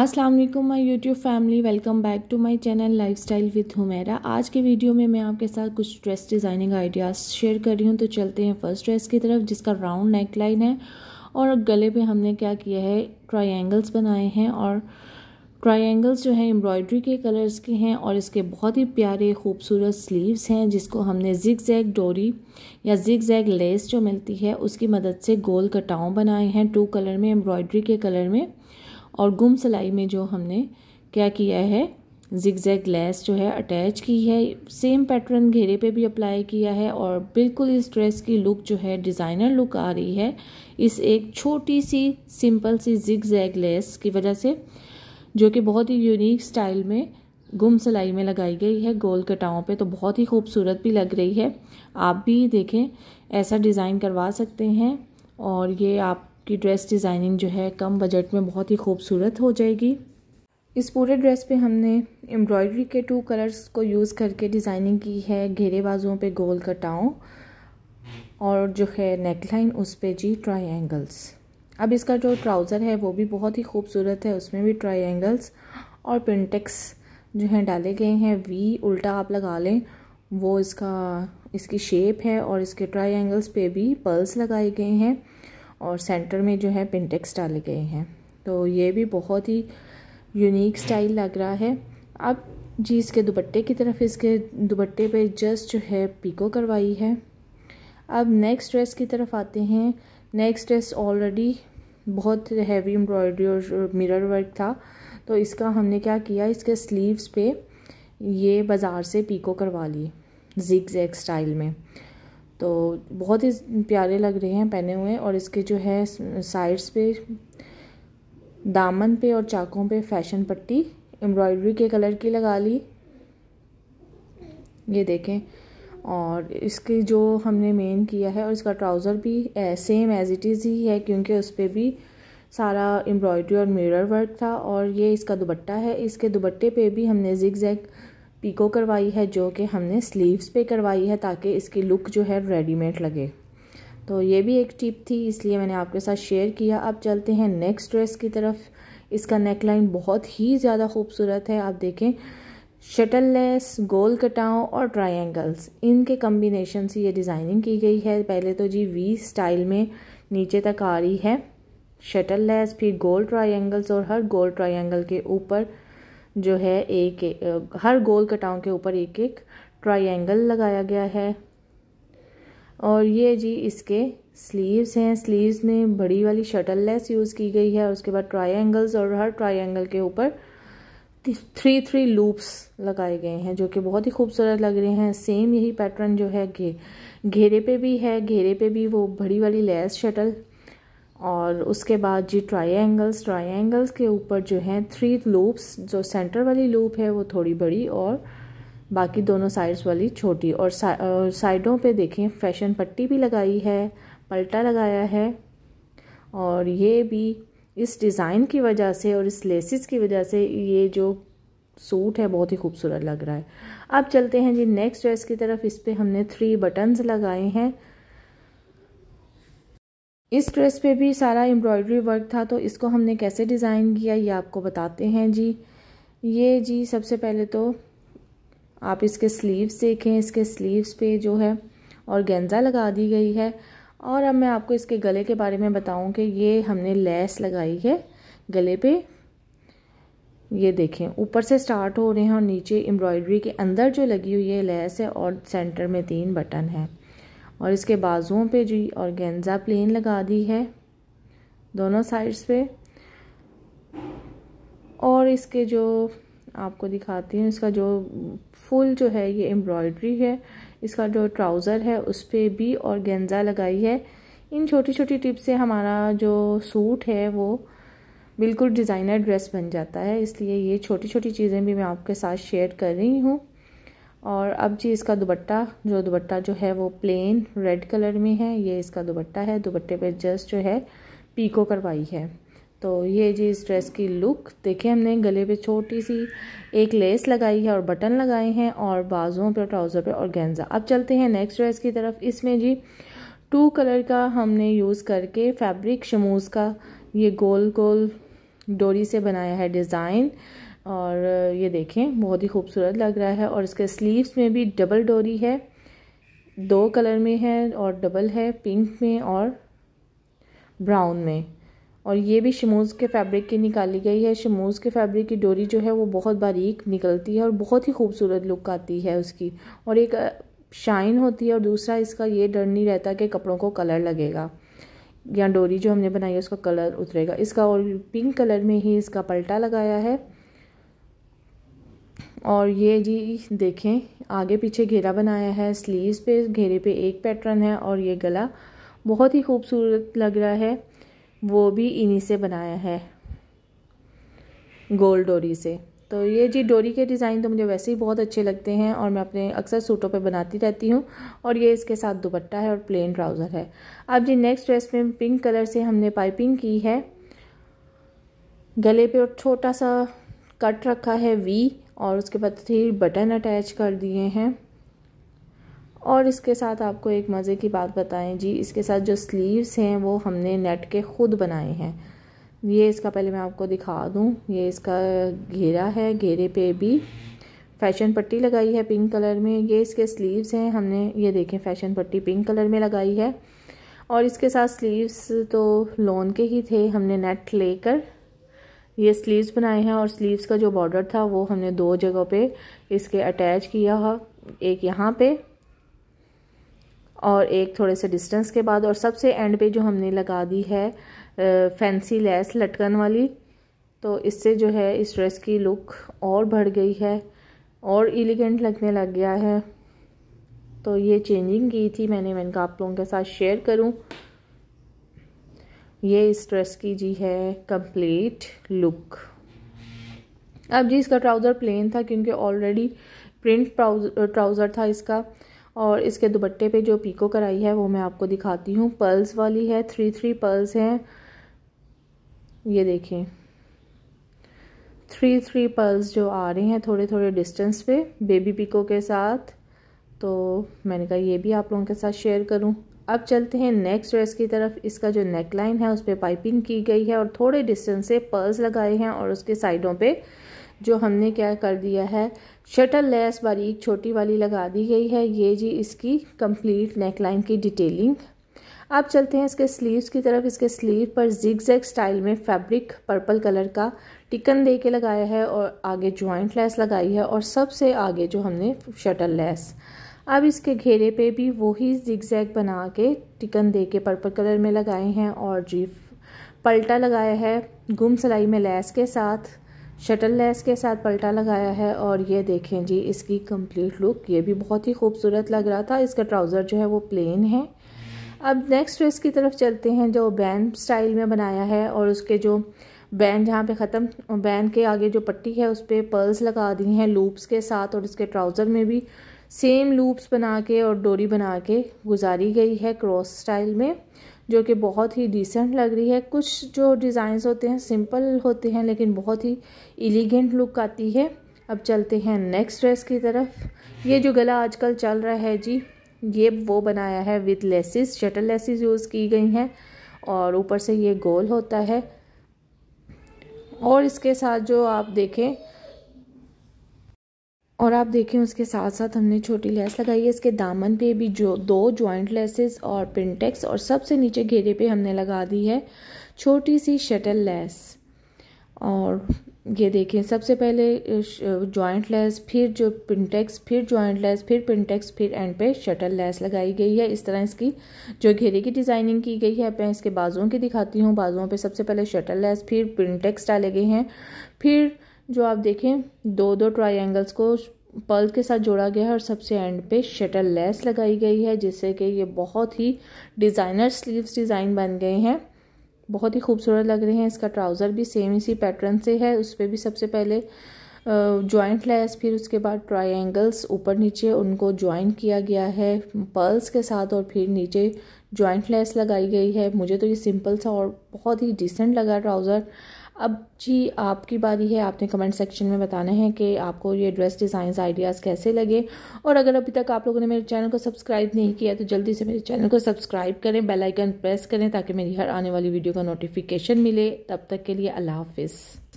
अस्सलाम वालेकुम my YouTube family welcome back to my channel lifestyle with Humera आज के वीडियो में मैं आपके साथ कुछ ड्रेस डिज़ाइनिंग आइडियाज़ शेयर कर रही हूँ तो चलते हैं फर्स्ट ड्रेस की तरफ जिसका राउंड नेक लाइन है और गले पे हमने क्या किया है ट्राइंगल्स बनाए हैं और ट्राइंगल्स जो हैं एम्ब्रॉयड्री के कलर्स के हैं और इसके बहुत ही प्यारे खूबसूरत स्लीव्स हैं जिसको हमने जिग जैग डोरी या जिग जैग लेस जो मिलती है उसकी मदद से गोल कटाओं बनाए हैं टू कलर में एम्ब्रॉयड्री के कलर में और गुम सिलाई में जो हमने क्या किया है जिगजैग लेस जो है अटैच की है सेम पैटर्न घेरे पे भी अप्लाई किया है और बिल्कुल इस ड्रेस की लुक जो है डिज़ाइनर लुक आ रही है इस एक छोटी सी सिंपल सी जिगजैग लेस की वजह से जो कि बहुत ही यूनिक स्टाइल में गुम सिलाई में लगाई गई है गोल कटाओं पे तो बहुत ही खूबसूरत भी लग रही है आप भी देखें ऐसा डिज़ाइन करवा सकते हैं और ये आप की ड्रेस डिज़ाइनिंग जो है कम बजट में बहुत ही खूबसूरत हो जाएगी इस पूरे ड्रेस पे हमने एम्ब्रॉयडरी के टू कलर्स को यूज़ करके डिज़ाइनिंग की है घेरे बाजुओं पे गोल कटाओं और जो है नेकलाइन उस पर जी एंगल्स अब इसका जो ट्राउज़र है वो भी बहुत ही खूबसूरत है उसमें भी एंगल्स और पिंटेक्स जो हैं डाले गए हैं वी उल्टा आप लगा लें वो इसका इसकी शेप है और इसके एंगल्स पे भी पर्ल्स लगाए गए हैं और सेंटर में जो है पिंटेक्स डाले गए हैं तो ये भी बहुत ही यूनिक स्टाइल लग रहा है अब जी इसके दुपट्टे की तरफ इसके दुपट्टे पे जस्ट जो है पीको करवाई है अब नेक्स्ट ड्रेस की तरफ आते हैं नेक्स्ट ड्रेस ऑलरेडी बहुत हैवी एम्ब्रॉयडरी और मिरर वर्क था तो इसका हमने क्या किया इसके स्लीव्स पे ये बाज़ार से पीको करवा ली जिग जैग स्टाइल में तो बहुत ही प्यारे लग रहे हैं पहने हुए और इसके जो है साइड्स पे दामन पे और चाकों पे फैशन पट्टी एम्ब्रॉयडरी के कलर की लगा ली ये देखें और इसके जो हमने मेन किया है और इसका ट्राउज़र भी सेम एज इट इज़ ही है क्योंकि उस पर भी सारा एम्ब्रॉयडरी और मिरर वर्क था और ये इसका दुपट्टा है इसके दुबट्टे पे भी हमने जिग जैग पीको करवाई है जो कि हमने स्लीव्स पे करवाई है ताकि इसकी लुक जो है रेडीमेड लगे तो ये भी एक टिप थी इसलिए मैंने आपके साथ शेयर किया अब चलते हैं नेक्स्ट ड्रेस की तरफ इसका नेकलाइन बहुत ही ज़्यादा खूबसूरत है आप देखें शटल लेस गोल कटाओं और ट्रायंगल्स इनके कम्बिनेशन से ये डिज़ाइनिंग की गई है पहले तो जी वी स्टाइल में नीचे तक आ रही है शटल लेस फिर गोल ट्रायंगल्स और हर गोल ट्रायंगल के ऊपर जो है एक, एक हर गोल कटाओं के ऊपर एक एक ट्राइंगल लगाया गया है और ये जी इसके स्लीव्स हैं स्लीव्स में बड़ी वाली शटल लेस यूज़ की गई है उसके बाद ट्राइंगल्स और हर ट्राइंगल के ऊपर थ्री थ्री लूप्स लगाए गए हैं जो कि बहुत ही खूबसूरत लग रहे हैं सेम यही पैटर्न जो है घे घेरे पे भी है घेरे पे भी वो बड़ी वाली लेस शटल और उसके बाद जी ट्रायंगल्स ट्रायंगल्स के ऊपर जो हैं थ्री लूप्स जो सेंटर वाली लूप है वो थोड़ी बड़ी और बाकी दोनों साइड्स वाली छोटी और साइडों पे देखें फैशन पट्टी भी लगाई है पलटा लगाया है और ये भी इस डिज़ाइन की वजह से और इस लेसिस की वजह से ये जो सूट है बहुत ही खूबसूरत लग रहा है अब चलते हैं जी नेक्स्ट ड्रेस की तरफ इस पर हमने थ्री बटन्स लगाए हैं इस ड्रेस पे भी सारा एम्ब्रॉयडरी वर्क था तो इसको हमने कैसे डिज़ाइन किया ये आपको बताते हैं जी ये जी सबसे पहले तो आप इसके स्लीव्स देखें इसके स्लीव्स पे जो है और गेंजा लगा दी गई है और अब मैं आपको इसके गले के बारे में बताऊं कि ये हमने लेस लगाई है गले पे ये देखें ऊपर से स्टार्ट हो रहे हैं और नीचे एम्ब्रॉयडरी के अंदर जो लगी हुई है लेस है और सेंटर में तीन बटन हैं और इसके बाजुओं पे जी और गेंजा प्लेन लगा दी है दोनों साइड्स पे और इसके जो आपको दिखाती हूँ इसका जो फुल जो है ये एम्ब्रॉयड्री है इसका जो ट्राउज़र है उस पर भी और गेंजा लगाई है इन छोटी छोटी टिप्स से हमारा जो सूट है वो बिल्कुल डिज़ाइनर ड्रेस बन जाता है इसलिए ये छोटी छोटी चीज़ें भी मैं आपके साथ शेयर कर रही हूँ और अब जी इसका दुबट्टा जो दुबट्टा जो है वो प्लेन रेड कलर में है ये इसका दुबट्टा है दुबट्टे पे जस्ट जो है पीको करवाई है तो ये जी इस ड्रेस की लुक देखिए हमने गले पे छोटी सी एक लेस लगाई है और बटन लगाए हैं और बाजुओं पे ट्राउज़र पे और गेंजा अब चलते हैं नेक्स्ट ड्रेस की तरफ इसमें जी टू कलर का हमने यूज़ करके फैब्रिक शमूज़ का ये गोल गोल डोरी से बनाया है डिज़ाइन और ये देखें बहुत ही खूबसूरत लग रहा है और इसके स्लीव्स में भी डबल डोरी है दो कलर में है और डबल है पिंक में और ब्राउन में और ये भी शमोज़ के फैब्रिक की निकाली गई है शमोज़ के फैब्रिक की डोरी जो है वो बहुत बारीक निकलती है और बहुत ही खूबसूरत लुक आती है उसकी और एक शाइन होती है और दूसरा इसका ये डर नहीं रहता कि कपड़ों को कलर लगेगा या डोरी जो हमने बनाई है उसका कलर उतरेगा इसका और पिंक कलर में ही इसका पलटा लगाया है और ये जी देखें आगे पीछे घेरा बनाया है स्लीव्स पे घेरे पे एक पैटर्न है और ये गला बहुत ही खूबसूरत लग रहा है वो भी इन्हीं से बनाया है गोल डोरी से तो ये जी डोरी के डिज़ाइन तो मुझे वैसे ही बहुत अच्छे लगते हैं और मैं अपने अक्सर सूटों पे बनाती रहती हूँ और ये इसके साथ दुपट्टा है और प्लेन ट्राउज़र है अब जी नेक्स्ट ड्रेस में पिंक कलर से हमने पाइपिंग की है गले पे और छोटा सा कट रखा है वी और उसके बाद थ्री बटन अटैच कर दिए हैं और इसके साथ आपको एक मज़े की बात बताएं जी इसके साथ जो स्लीव्स हैं वो हमने नेट के ख़ुद बनाए हैं ये इसका पहले मैं आपको दिखा दूँ ये इसका घेरा है घेरे पे भी फैशन पट्टी लगाई है पिंक कलर में ये इसके स्लीव्स हैं हमने ये देखें फैशन पट्टी पिंक कलर में लगाई है और इसके साथ स्लीव्स तो लोन के ही थे हमने नेट लेकर ये स्लीव्स बनाए हैं और स्लीव्स का जो बॉर्डर था वो हमने दो जगह पे इसके अटैच किया है एक यहाँ पे और एक थोड़े से डिस्टेंस के बाद और सबसे एंड पे जो हमने लगा दी है फैंसी लेस लटकन वाली तो इससे जो है इस ड्रेस की लुक और बढ़ गई है और एलिगेंट लगने लग गया है तो ये चेंजिंग की थी मैंने मैंने कहा आप लोगों के साथ शेयर करूँ ये इस ड्रेस की जी है कंप्लीट लुक अब जी इसका ट्राउज़र प्लेन था क्योंकि ऑलरेडी प्रिंट ट्राउज़र था इसका और इसके दुपट्टे पे जो पीको कराई है वो मैं आपको दिखाती हूँ पर्ल्स वाली है थ्री थ्री पर्ल्स हैं ये देखें थ्री थ्री पर्ल्स जो आ रहे हैं थोड़े थोड़े डिस्टेंस पे बेबी पीको के साथ तो मैंने कहा ये भी आप लोगों के साथ शेयर करूँ अब चलते हैं नेक्स्ट ड्रेस की तरफ इसका जो नेक लाइन है उस पर पाइपिंग की गई है और थोड़े डिस्टेंस से पर्ल्स लगाए हैं और उसके साइडों पे जो हमने क्या कर दिया है शटल लेस बारीक छोटी वाली लगा दी गई है ये जी इसकी कंप्लीट नेक लाइन की डिटेलिंग अब चलते हैं इसके स्लीव्स की तरफ इसके स्लीव पर जिग स्टाइल में फैब्रिक पर्पल कलर का टिकन दे के लगाया है और आगे ज्वाइंट लेस लगाई है और सबसे आगे जो हमने शटल लेस अब इसके घेरे पे भी वही जिगजैग बना के टिकन दे के पर्पल कलर में लगाए हैं और जी पलटा लगाया है गुम सिलाई में लैस के साथ शटल लैस के साथ पलटा लगाया है और ये देखें जी इसकी कंप्लीट लुक ये भी बहुत ही खूबसूरत लग रहा था इसका ट्राउज़र जो है वो प्लेन है अब नेक्स्ट ड्रेस की तरफ चलते हैं जो बैंड स्टाइल में बनाया है और उसके जो बैंड जहाँ पे ख़त्म बैंड के आगे जो पट्टी है उस पर पर्ल्स लगा दी हैं लूप्स के साथ और इसके ट्राउज़र में भी सेम लूप्स बना के और डोरी बना के गुजारी गई है क्रॉस स्टाइल में जो कि बहुत ही डिसेंट लग रही है कुछ जो डिज़ाइंस होते हैं सिंपल होते हैं लेकिन बहुत ही एलिगेंट लुक आती है अब चलते हैं नेक्स्ट ड्रेस की तरफ ये जो गला आजकल चल रहा है जी ये वो बनाया है with laces shuttle laces use की गई हैं और ऊपर से ये गोल होता है और इसके साथ जो आप देखें और आप देखें उसके साथ साथ हमने छोटी लेस लगाई है इसके दामन पे भी जो दो जॉइंट लेसेस और पिनटेक्स और सबसे नीचे घेरे पे हमने लगा दी है छोटी सी शटल लेस और ये देखें सबसे पहले जॉइंट लेस फिर जो पिनटेक्स फिर जॉइंट लेस फिर पिनटेक्स फिर एंड पे शटल लेस लगाई गई है इस तरह इसकी जो घेरे की डिज़ाइनिंग की गई है मैं इसके बाजुओं की दिखाती हूँ बाजुओं पे सबसे पहले शटल लेस फिर पिनटेक्स डाले गए हैं फिर जो आप देखें दो दो ट्राइंगल्स को पर्ल के साथ जोड़ा गया है और सबसे एंड पे शटल लेस लगाई गई है जिससे कि ये बहुत ही डिज़ाइनर स्लीव्स डिज़ाइन बन गए हैं बहुत ही खूबसूरत लग रहे हैं इसका ट्राउज़र भी सेम इसी पैटर्न से है उस पर भी सबसे पहले जॉइंट लेस फिर उसके बाद ट्राइंगल्स ऊपर नीचे उनको जॉइन किया गया है पर्ल्स के साथ और फिर नीचे जॉइंट लेस लगाई गई है मुझे तो ये सिंपल सा और बहुत ही डिसेंट लगा ट्राउज़र अब जी आपकी बारी है आपने कमेंट सेक्शन में बताना है कि आपको ये ड्रेस डिज़ाइंस आइडियाज़ कैसे लगे और अगर अभी तक आप लोगों ने मेरे चैनल को सब्सक्राइब नहीं किया तो जल्दी से मेरे चैनल को सब्सक्राइब करें बेल आइकन प्रेस करें ताकि मेरी हर आने वाली वीडियो का नोटिफिकेशन मिले तब तक के लिए अल्लाह हाफिज़